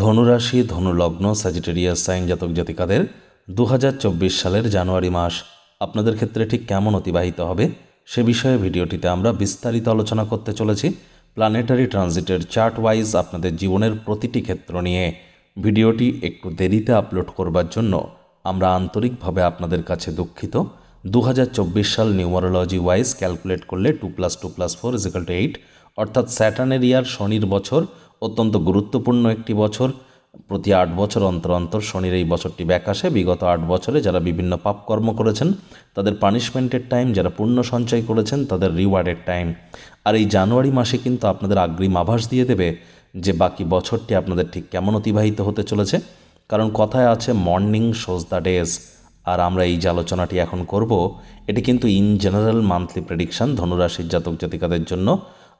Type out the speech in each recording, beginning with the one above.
ধনুরাশি ধনুলগ্ন Sagittarius sign জাতক জাতিকাদের দু সালের জানুয়ারি মাস আপনাদের ক্ষেত্রে ঠিক কেমন অতিবাহিত হবে সে বিষয়ে ভিডিওটিতে আমরা বিস্তারিত আলোচনা করতে চলেছি প্ল্যানেটারি ট্রানজিটের চার্ট ওয়াইজ আপনাদের জীবনের প্রতিটি ক্ষেত্র নিয়ে ভিডিওটি একটু দেরিতে আপলোড করবার জন্য আমরা আন্তরিকভাবে আপনাদের কাছে দুঃখিত দু সাল নিউমারোলজি ওয়াইজ ক্যালকুলেট করলে two plus two plus four is equal to eight অর্থাৎ স্যাটার্নের ইয়ার শনির বছর অত্যন্ত গুরুত্বপূর্ণ একটি বছর প্রতি আট বছর অন্তর অন্তর শনির এই বছরটি ব্যাক আসে বিগত আট বছরে যারা বিভিন্ন পাপ কর্ম করেছেন তাদের পানিশমেন্টের টাইম যারা পূর্ণ সঞ্চয় করেছেন তাদের রিওয়ার্ডের টাইম আর এই জানুয়ারি মাসে কিন্তু আপনাদের আগ্রিম আভাস দিয়ে দেবে যে বাকি বছরটি আপনাদের ঠিক কেমন অতিবাহিত হতে চলেছে কারণ কথায় আছে মর্নিং শোজ দ্য ডেজ আর আমরা এই যে আলোচনাটি এখন করব এটি কিন্তু ইন জেনারেল মান্থলি প্রেডিকশান ধনুরাশির জাতক জাতিকাদের জন্য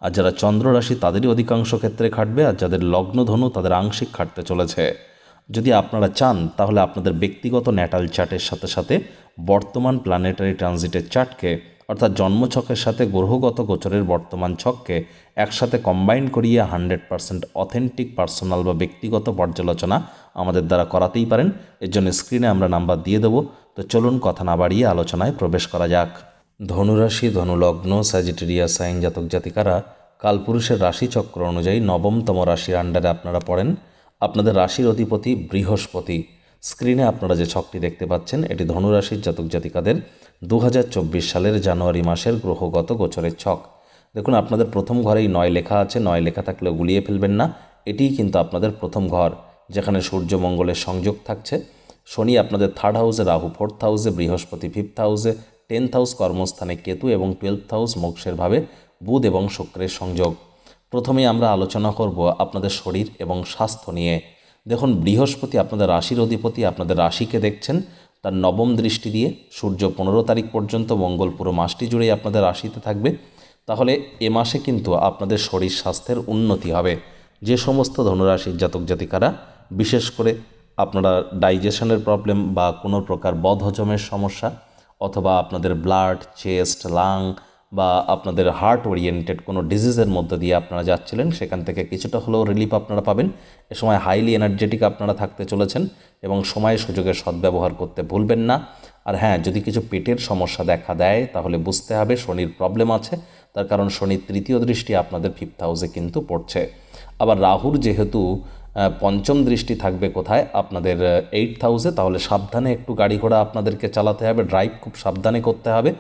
আর যারা চন্দ্ররাশি তাদেরই অধিকাংশ ক্ষেত্রে খাটবে আর যাদের লগ্নধনু তাদের আংশিক খাটতে চলেছে যদি আপনারা চান তাহলে আপনাদের ব্যক্তিগত ন্যাটাল চার্টের সাথে সাথে বর্তমান প্ল্যানেটারি ট্রানজিটের চার্টকে অর্থাৎ জন্মছকের সাথে গ্রহগত গোচরের বর্তমান ছককে একসাথে কম্বাইন করিয়ে হান্ড্রেড পারসেন্ট অথেন্টিক পার্সোনাল বা ব্যক্তিগত পর্যালোচনা আমাদের দ্বারা করাতেই পারেন এর জন্য স্ক্রিনে আমরা নাম্বার দিয়ে দেবো তো চলুন কথা না বাড়িয়ে আলোচনায় প্রবেশ করা যাক ধনুরাশি ধনুলগ্ন স্যাজিটেরিয়া সাইন জাতক জাতিকারা কালপুরুষের রাশিচক্র অনুযায়ী নবমতম রাশির আন্ডারে আপনারা পড়েন আপনাদের রাশির অধিপতি বৃহস্পতি স্ক্রিনে আপনারা যে ছকটি দেখতে পাচ্ছেন এটি ধনুরাশির জাতক জাতিকাদের দু সালের জানুয়ারি মাসের গ্রহগত গোচরের ছক দেখুন আপনাদের প্রথম ঘরেই নয় লেখা আছে নয় লেখা থাকলে গুলিয়ে ফেলবেন না এটিই কিন্তু আপনাদের প্রথম ঘর যেখানে সূর্য মঙ্গলের সংযোগ থাকছে শনি আপনাদের থার্ড হাউসে রাহু ফোর্থ হাউসে বৃহস্পতি ফিফথ হাউসে টেন্থ হাউস কর্মস্থানে কেতু এবং টুয়েলভ হাউস মোক্ষের ভাবে বুধ এবং শুক্রের সংযোগ প্রথমে আমরা আলোচনা করব আপনাদের শরীর এবং স্বাস্থ্য নিয়ে দেখুন বৃহস্পতি আপনাদের রাশির অধিপতি আপনাদের রাশিকে দেখছেন তার নবম দৃষ্টি দিয়ে সূর্য পনেরো তারিখ পর্যন্ত মঙ্গল পুরো মাসটি জুড়েই আপনাদের রাশিতে থাকবে তাহলে এ মাসে কিন্তু আপনাদের শরীর স্বাস্থ্যের উন্নতি হবে যে সমস্ত ধনুরাশির জাতক জাতিকারা বিশেষ করে আপনারা ডাইজেশনের প্রবলেম বা কোনো প্রকার বধহজমের সমস্যা অথবা আপনাদের ব্লাড চেস্ট লাং বা আপনাদের হার্ট ওরিয়েন্টেড কোনো ডিজিজের মধ্যে দিয়ে আপনারা যাচ্ছিলেন সেখান থেকে কিছুটা হলেও রিলিফ আপনারা পাবেন এ সময় হাইলি এনার্জেটিক আপনারা থাকতে চলেছেন এবং সময় সুযোগের সদ্ব্যবহার করতে ভুলবেন না আর হ্যাঁ যদি কিছু পেটের সমস্যা দেখা দেয় তাহলে বুঝতে হবে শনির প্রবলেম আছে তার কারণ শনির তৃতীয় দৃষ্টি আপনাদের ফিফথ হাউসে কিন্তু পড়ছে আবার রাহুর যেহেতু পঞ্চম দৃষ্টি থাকবে কোথায় আপনাদের এইট হাউসে তাহলে সাবধানে একটু গাড়ি ঘোড়া আপনাদেরকে চালাতে হবে ড্রাইভ খুব সাবধানে করতে হবে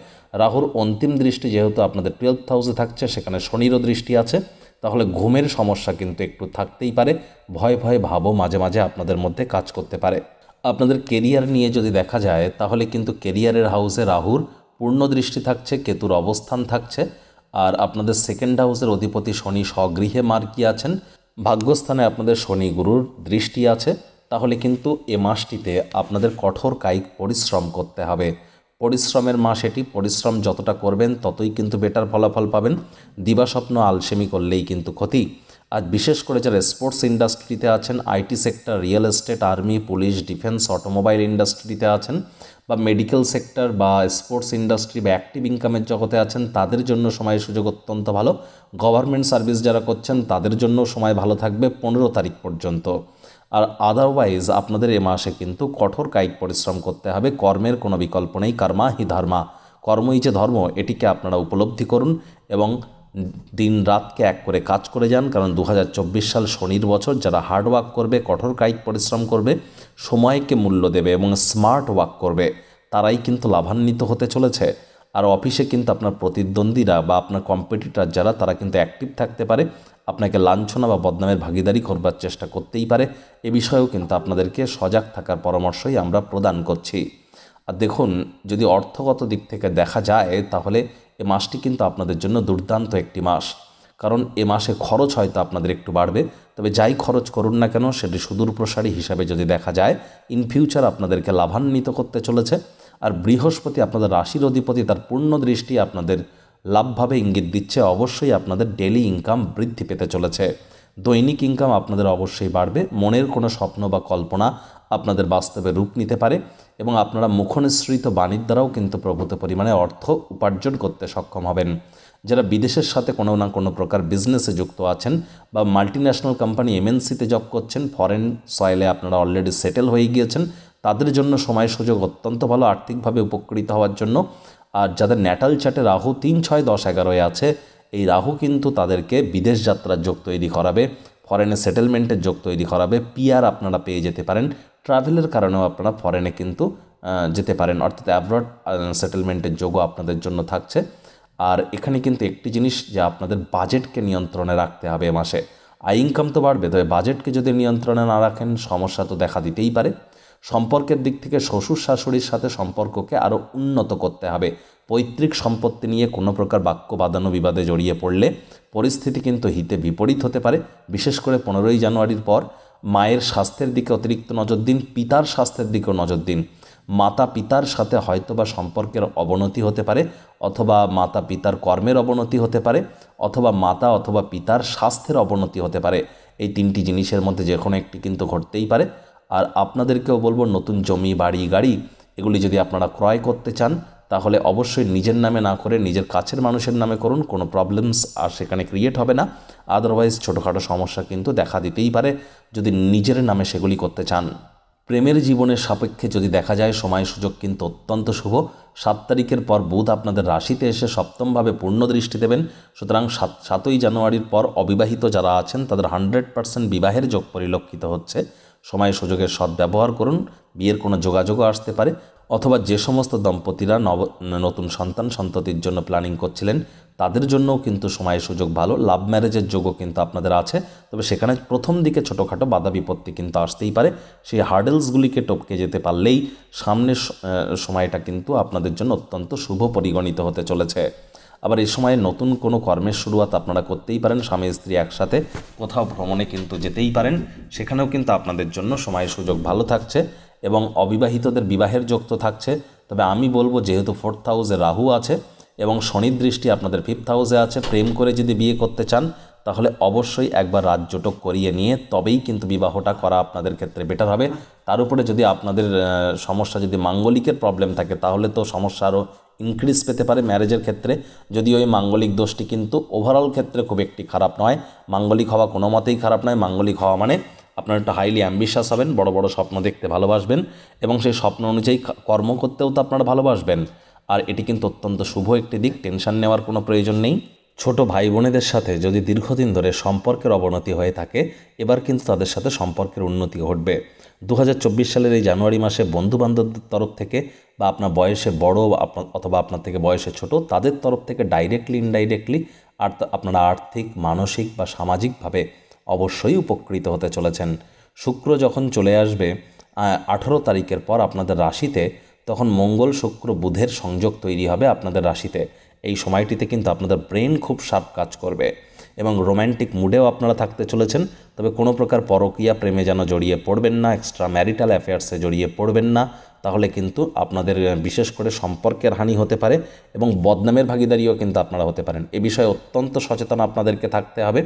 রাহুর অন্তিম দৃষ্টি যেহেতু আপনাদের টুয়েলভ হাউসে থাকছে সেখানে শনিরও দৃষ্টি আছে তাহলে ঘুমের সমস্যা কিন্তু একটু থাকতেই পারে ভয় ভয় ভাবও মাঝে মাঝে আপনাদের মধ্যে কাজ করতে পারে আপনাদের কেরিয়ার নিয়ে যদি দেখা যায় তাহলে কিন্তু কেরিয়ারের হাউসে রাহুর পূর্ণ দৃষ্টি থাকছে কেতুর অবস্থান থাকছে আর আপনাদের সেকেন্ড হাউসের অধিপতি শনি স্বগৃহে মার্কি আছেন ভাগ্যস্থানে আপনাদের শনি গুরুর দৃষ্টি আছে তাহলে কিন্তু এ মাসটিতে আপনাদের কঠোর কায়িক পরিশ্রম করতে হবে পরিশ্রমের মাস এটি পরিশ্রম যতটা করবেন ততই কিন্তু বেটার ফলাফল পাবেন দিবাস্বপ্ন আলসেমি করলেই কিন্তু ক্ষতি আর বিশেষ করে যারা স্পোর্টস ইন্ডাস্ট্রিতে আছেন IT sector real estate army police defence automobile ইন্ডাস্ট্রিতে আছেন বা মেডিকেল সেক্টর বা স্পোর্টস ইন্ডাস্ট্রি বা অ্যাক্টিভ ইনকামের জগতে আছেন তাদের জন্য সময়ের সুযোগ অত্যন্ত ভালো গভর্নমেন্ট সার্ভিস যারা করছেন তাদের জন্য সময় ভালো থাকবে পনেরো তারিখ পর্যন্ত আর আদারওয়াইজ আপনাদের এ মাসে কিন্তু কঠোর কায়িক পরিশ্রম করতে হবে কর্মের কোনো বিকল্প নেই কর্মা হি ধর্মা কর্মই যে ধর্ম এটিকে আপনারা উপলব্ধি করুন এবং দিন রাতকে এক করে কাজ করে যান কারণ দু সাল শনির বছর যারা হার্ড ওয়ার্ক করবে কঠোর কায়িক পরিশ্রম করবে সময়কে মূল্য দেবে এবং স্মার্ট ওয়ার্ক করবে তারাই কিন্তু লাভান্বিত হতে চলেছে আর অফিসে কিন্তু আপনার প্রতিদ্বন্দ্বীরা বা আপনার কম্পিটিটার যারা তারা কিন্তু অ্যাক্টিভ থাকতে পারে আপনাকে লাঞ্ছনা বা বদনামের ভাগিদারি করবার চেষ্টা করতেই পারে এ বিষয়েও কিন্তু আপনাদেরকে সজাগ থাকার পরামর্শই আমরা প্রদান করছি আর দেখুন যদি অর্থগত দিক থেকে দেখা যায় তাহলে এ মাসটি কিন্তু আপনাদের জন্য দুর্দান্ত একটি মাস কারণ এ মাসে খরচ হয়তো আপনাদের একটু বাড়বে তবে যাই খরচ করুন না কেন সেটি সুদূর প্রসারী হিসাবে যদি দেখা যায় ইন ফিউচার আপনাদেরকে লাভান্বিত করতে চলেছে আর বৃহস্পতি আপনাদের রাশির অধিপতি তার পূর্ণ দৃষ্টি আপনাদের লাভভাবে ইঙ্গিত দিচ্ছে অবশ্যই আপনাদের ডেলি ইনকাম বৃদ্ধি পেতে চলেছে দৈনিক ইনকাম আপনাদের অবশ্যই বাড়বে মনের কোনো স্বপ্ন বা কল্পনা আপনাদের বাস্তবে রূপ নিতে পারে এবং আপনারা মুখনিসৃত বাণীর দ্বারাও কিন্তু প্রভূত পরিমাণে অর্থ উপার্জন করতে সক্ষম হবেন যারা বিদেশের সাথে কোনো না কোনো প্রকার বিজনেসে যুক্ত আছেন বা মাল্টি ন্যাশনাল কোম্পানি এমএনসিতে জব করছেন ফরেন সয়েলে আপনারা অলরেডি সেটেল হয়ে গিয়েছেন তাদের জন্য সময় সুযোগ অত্যন্ত ভালো আর্থিকভাবে উপকৃত হওয়ার জন্য আর যাদের ন্যাটাল চ্যাটে রাহু তিন ছয় দশ এগারোয় আছে এই রাহু কিন্তু তাদেরকে বিদেশ যাত্রার যোগ তৈরি করাবে ফরেনে সেটেলমেন্টের যোগ তৈরি করাবে পিয়ার আপনারা পেয়ে যেতে পারেন ট্রাভেলের কারণেও আপনারা ফরেনে কিন্তু যেতে পারেন অর্থাৎ অ্যাব্রড সেটেলমেন্টের যোগও আপনাদের জন্য থাকছে আর এখানে কিন্তু একটি জিনিস যে আপনাদের বাজেটকে নিয়ন্ত্রণে রাখতে হবে মাসে আয় ইনকাম তো বাড়বে তবে বাজেটকে যদি নিয়ন্ত্রণে না রাখেন সমস্যা তো দেখা দিতেই পারে সম্পর্কের দিক থেকে শ্বশুর শাশুড়ির সাথে সম্পর্ককে আরও উন্নত করতে হবে পৈতৃক সম্পত্তি নিয়ে কোনো প্রকার বাক্য বাদানো বিবাদে জড়িয়ে পড়লে পরিস্থিতি কিন্তু হিতে বিপরীত হতে পারে বিশেষ করে পনেরোই জানুয়ারির পর মায়ের স্বাস্থ্যের দিকে অতিরিক্ত নজর দিন পিতার স্বাস্থ্যের দিকেও নজর দিন মাতা পিতার সাথে হয়তোবা সম্পর্কের অবনতি হতে পারে অথবা মাতা পিতার কর্মের অবনতি হতে পারে অথবা মাতা অথবা পিতার স্বাস্থ্যের অবনতি হতে পারে এই তিনটি জিনিসের মধ্যে যে কোনো একটি কিন্তু ঘটতেই পারে আর আপনাদেরকেও বলবো নতুন জমি বাড়ি গাড়ি এগুলি যদি আপনারা ক্রয় করতে চান তাহলে অবশ্যই নিজের নামে না করে নিজের কাছের মানুষের নামে করুন কোনো প্রবলেমস আর সেখানে ক্রিয়েট হবে না আদারওয়াইজ ছোটোখাটো সমস্যা কিন্তু দেখা দিতেই পারে যদি নিজের নামে সেগুলি করতে চান প্রেমের জীবনের সাপেক্ষে যদি দেখা যায় সময় সুযোগ কিন্তু অত্যন্ত শুভ সাত তারিখের পর বুধ আপনাদের রাশিতে এসে সপ্তমভাবে পূর্ণ দৃষ্টি দেবেন সুতরাং সাত সাতই জানুয়ারির পর অবিবাহিত যারা আছেন তাদের হান্ড্রেড পার্সেন্ট বিবাহের যোগ পরিলক্ষিত হচ্ছে সময় সুযোগের সদ্ব্যবহার করুন বিয়ের কোনো যোগাযোগও আসতে পারে অথবা যে সমস্ত দম্পতিরা নব নতুন সন্তান সন্ততির জন্য প্ল্যানিং করছিলেন তাদের জন্যও কিন্তু সময় সুযোগ ভালো লাভ ম্যারেজের যোগও কিন্তু আপনাদের আছে তবে সেখানে প্রথম দিকে ছোটোখাটো বাধা বিপত্তি কিন্তু আসতেই পারে সেই হার্ডেলসগুলিকে টপকে যেতে পারলেই সামনের সময়টা কিন্তু আপনাদের জন্য অত্যন্ত শুভ পরিগণিত হতে চলেছে আবার এই সময়ে নতুন কোনো কর্মের শুরুয়াত আপনারা করতেই পারেন স্বামী স্ত্রী একসাথে কোথাও ভ্রমণে কিন্তু যেতেই পারেন সেখানেও কিন্তু আপনাদের জন্য সময় সুযোগ ভালো থাকছে এবং অবিবাহিতদের বিবাহের যোগ তো থাকছে তবে আমি বলবো যেহেতু ফোর্থ হাউসে রাহু আছে এবং শনির দৃষ্টি আপনাদের ফিফথ হাউসে আছে প্রেম করে যদি বিয়ে করতে চান তাহলে অবশ্যই একবার রাজ্যটক করিয়ে নিয়ে তবেই কিন্তু বিবাহটা করা আপনাদের ক্ষেত্রে বেটার হবে তার উপরে যদি আপনাদের সমস্যা যদি মাঙ্গলিকের প্রবলেম থাকে তাহলে তো সমস্যা আরও ইনক্রিজ পেতে পারে ম্যারেজের ক্ষেত্রে যদিও এই মাঙ্গলিক দোষটি কিন্তু ওভারঅল ক্ষেত্রে খুব একটি খারাপ নয় মাঙ্গলিক হওয়া কোনো মতেই খারাপ নয় মাঙ্গলিক হওয়া মানে আপনার একটা হাইলি অ্যাম্বিশাস হবেন বড় বড় স্বপ্ন দেখতে ভালোবাসবেন এবং সেই স্বপ্ন অনুযায়ী কর্ম করতেও তো আপনারা ভালোবাসবেন আর এটি কিন্তু অত্যন্ত শুভ একটি দিক টেনশন নেওয়ার কোনো প্রয়োজন নেই ছোট ভাই বোনেদের সাথে যদি দীর্ঘদিন ধরে সম্পর্কের অবনতি হয়ে থাকে এবার কিন্তু তাদের সাথে সম্পর্কের উন্নতি ঘটবে দু সালের এই জানুয়ারি মাসে বন্ধুবান্ধবদের তরফ থেকে বা আপনার বয়সে বড় অথবা আপনার থেকে বয়সে ছোট তাদের তরফ থেকে ডাইরেক্টলি ইনডাইরেক্টলি আর আপনারা আর্থিক মানসিক বা সামাজিকভাবে অবশ্যই উপকৃত হতে চলেছেন শুক্র যখন চলে আসবে আঠারো তারিখের পর আপনাদের রাশিতে তখন মঙ্গল শুক্র বুধের সংযোগ তৈরি হবে আপনাদের রাশিতে এই সময়টিতে কিন্তু আপনাদের ব্রেন খুব শার্প কাজ করবে এবং রোম্যান্টিক মুডেও আপনারা থাকতে চলেছেন তবে কোনো প্রকার পরকীয়া প্রেমে যেন জড়িয়ে পড়বেন না এক্সট্রা ম্যারিটাল অ্যাফেয়ার্সে জড়িয়ে পড়বেন না তাহলে কিন্তু আপনাদের বিশেষ করে সম্পর্কের হানি হতে পারে এবং বদনামের ভাগিদারিও কিন্তু আপনারা হতে পারেন এ বিষয়ে অত্যন্ত সচেতন আপনাদেরকে থাকতে হবে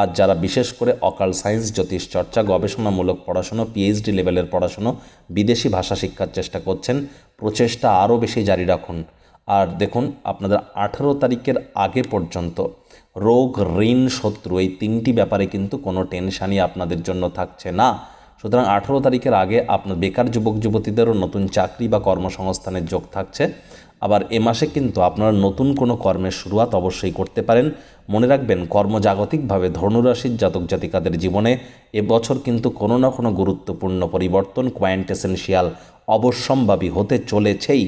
আর যারা বিশেষ করে অকাল সায়েন্স জ্যোতিষ চর্চা গবেষণামূলক পড়াশুনো পিএইচডি লেভেলের পড়াশুনো বিদেশি ভাষা শিক্ষার চেষ্টা করছেন প্রচেষ্টা আরও বেশি জারি রাখুন আর দেখুন আপনাদের আঠেরো তারিখের আগে পর্যন্ত রোগ ঋণ শত্রু এই তিনটি ব্যাপারে কিন্তু কোনো টেনশানই আপনাদের জন্য থাকছে না সুতরাং আঠেরো তারিখের আগে আপনার বেকার যুবক যুবতীদেরও নতুন চাকরি বা কর্মসংস্থানের যোগ থাকছে আবার এ মাসে কিন্তু আপনারা নতুন কোনো কর্মের শুরুয়াত অবশ্যই করতে পারেন মনে রাখবেন কর্মজাগতিকভাবে ধনুরাশির জাতক জাতিকাদের জীবনে এবছর কিন্তু কোনো না কোনো গুরুত্বপূর্ণ পরিবর্তন কোয়ান্ট এসেন্সিয়াল অবশ্যম্ভাবী হতে চলেছেই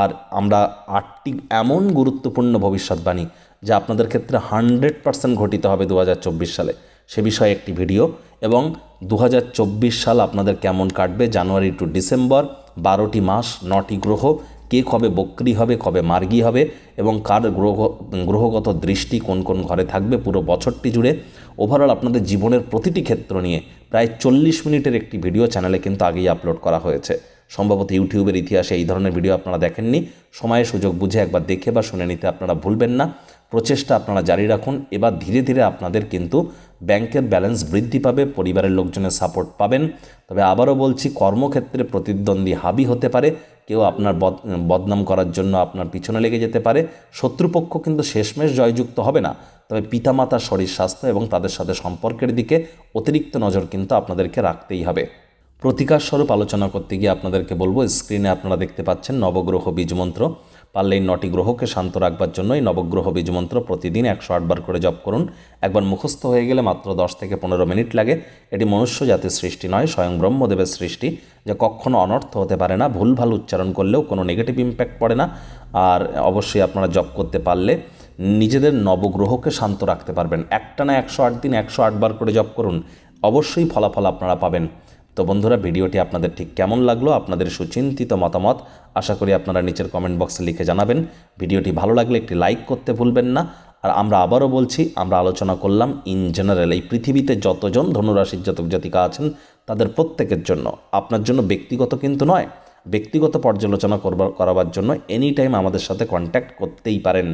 আর আমরা আটটি এমন গুরুত্বপূর্ণ ভবিষ্যৎবাণী যা আপনাদের ক্ষেত্রে হান্ড্রেড পার্সেন্ট ঘটিত হবে দু সালে সে বিষয়ে একটি ভিডিও এবং দু সাল আপনাদের কেমন কাটবে জানুয়ারি টু ডিসেম্বর বারোটি মাস নটি গ্রহ কে কবে বক্রি হবে কবে মার্গী হবে এবং কার গ্রহ গ্রহগত দৃষ্টি কোন কোন ঘরে থাকবে পুরো বছরটি জুড়ে ওভারঅল আপনাদের জীবনের প্রতিটি ক্ষেত্র নিয়ে প্রায় চল্লিশ মিনিটের একটি ভিডিও চ্যানেলে কিন্তু আগেই আপলোড করা হয়েছে সম্ভবত ইউটিউবের ইতিহাসে এই ধরনের ভিডিও আপনারা দেখেননি সময়ে সুযোগ বুঝে একবার দেখে বা শুনে নিতে আপনারা ভুলবেন না প্রচেষ্টা আপনারা জারি রাখুন এবার ধীরে ধীরে আপনাদের কিন্তু ব্যাংকের ব্যালেন্স বৃদ্ধি পাবে পরিবারের লোকজনের সাপোর্ট পাবেন তবে আবারও বলছি কর্মক্ষেত্রে প্রতিদ্বন্দ্বী হাবি হতে পারে কেউ আপনার বদনাম করার জন্য আপনার পিছনে লেগে যেতে পারে শত্রুপক্ষ কিন্তু শেষমেশ জয়যুক্ত হবে না তবে পিতামাতা শরীর স্বাস্থ্য এবং তাদের সাথে সম্পর্কের দিকে অতিরিক্ত নজর কিন্তু আপনাদেরকে রাখতেই হবে প্রতিকার স্বরূপ আলোচনা করতে গিয়ে আপনাদেরকে বলবো স্ক্রিনে আপনারা দেখতে পাচ্ছেন নবগ্রহ বীজমন্ত্র পারলে এই নটি গ্রহকে শান্ত রাখবার জন্য এই নবগ্রহ বীজমন্ত্র প্রতিদিন একশো আটবার করে জপ করুন একবার মুখস্থ হয়ে গেলে মাত্র দশ থেকে পনেরো মিনিট লাগে এটি মনুষ্য জাতির সৃষ্টি নয় স্বয়ং ব্রহ্মদেবের সৃষ্টি যা কখনও অনর্থ হতে পারে না ভুলভাল উচ্চারণ করলেও কোনো নেগেটিভ ইম্প্যাক্ট পড়ে না আর অবশ্যই আপনারা জপ করতে পারলে নিজেদের নবগ্রহকে শান্ত রাখতে পারবেন একটা না একশো আট দিন একশো আটবার করে জপ করুন অবশ্যই ফলাফল আপনারা পাবেন তো বন্ধুরা ভিডিওটি আপনাদের ঠিক কেমন লাগলো আপনাদের সুচিন্তিত মতামত আশা করি আপনারা নিচের কমেন্ট বক্সে লিখে জানাবেন ভিডিওটি ভালো লাগলে একটি লাইক করতে ভুলবেন না আর আমরা আবারও বলছি আমরা আলোচনা করলাম ইন জেনারেল এই পৃথিবীতে যতজন ধনুরাশির জাতক জাতিকা আছেন তাদের প্রত্যেকের জন্য আপনার জন্য ব্যক্তিগত কিন্তু নয় ব্যক্তিগত পর্যালোচনা করবার করাবার জন্য এনি টাইম আমাদের সাথে কন্ট্যাক্ট করতেই পারেন